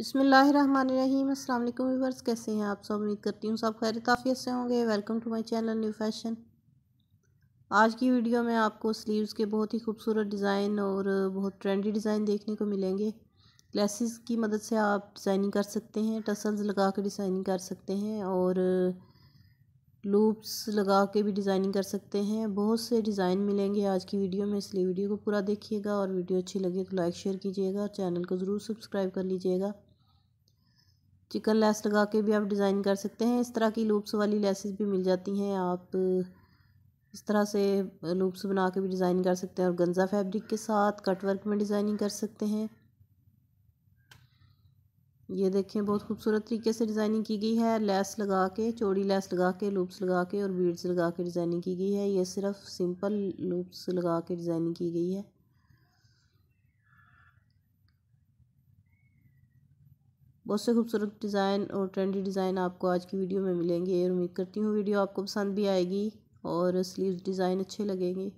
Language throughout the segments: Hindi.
अस्सलाम वालेकुम व्यूवर्स कैसे हैं आप सब उम्मीद करती हूँ सब खैर काफ़ी से होंगे welcome to my channel new fashion आज की वीडियो में आपको स्लीव्स के बहुत ही खूबसूरत डिज़ाइन और बहुत ट्रेंडी डिज़ाइन देखने को मिलेंगे लेसिस की मदद से आप डिज़ाइनिंग कर सकते हैं टसल्स लगा कर डिज़ाइनिंग कर सकते हैं और लूप्स लगा के भी डिज़ाइनिंग कर सकते हैं बहुत से डिज़ाइन मिलेंगे आज की वीडियो में इसलिए वीडियो को पूरा देखिएगा और वीडियो अच्छी लगे तो लाइक शेयर कीजिएगा और चैनल को ज़रूर सब्सक्राइब कर लीजिएगा चिकन लेस लगा के भी आप डिज़ाइन कर सकते हैं इस तरह की लूप्स वाली लेसेस भी मिल जाती हैं आप इस तरह से लूप्स बना के भी डिज़ाइन कर सकते हैं और गंजा फैब्रिक के साथ कटवर्क में डिज़ाइनिंग कर सकते हैं ये देखें बहुत खूबसूरत तरीके से डिज़ाइनिंग की गई है लेस लगा के चौड़ी लेस लगा के लूप्स लगा के और बीड्स लगा के डिज़ाइनिंग की गई है ये सिर्फ सिंपल लूप्स लगा के डिज़ाइनिंग की गई है बहुत से खूबसूरत डिज़ाइन और ट्रेंडी डिज़ाइन आपको आज की वीडियो में मिलेंगे और उम्मीद करती हूँ वीडियो आपको पसंद भी आएगी और स्लीव डिज़ाइन अच्छे लगेंगे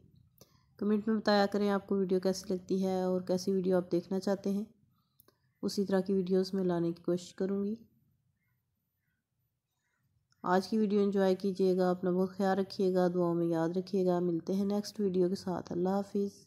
कमेंट में बताया करें आपको वीडियो कैसी लगती है और कैसी वीडियो आप देखना चाहते हैं उसी तरह की वीडियोस में लाने की कोशिश करूँगी आज की वीडियो एंजॉय कीजिएगा अपना बहुत ख्याल रखिएगा दुआओं में याद रखिएगा मिलते हैं नेक्स्ट वीडियो के साथ अल्लाह हाफिज़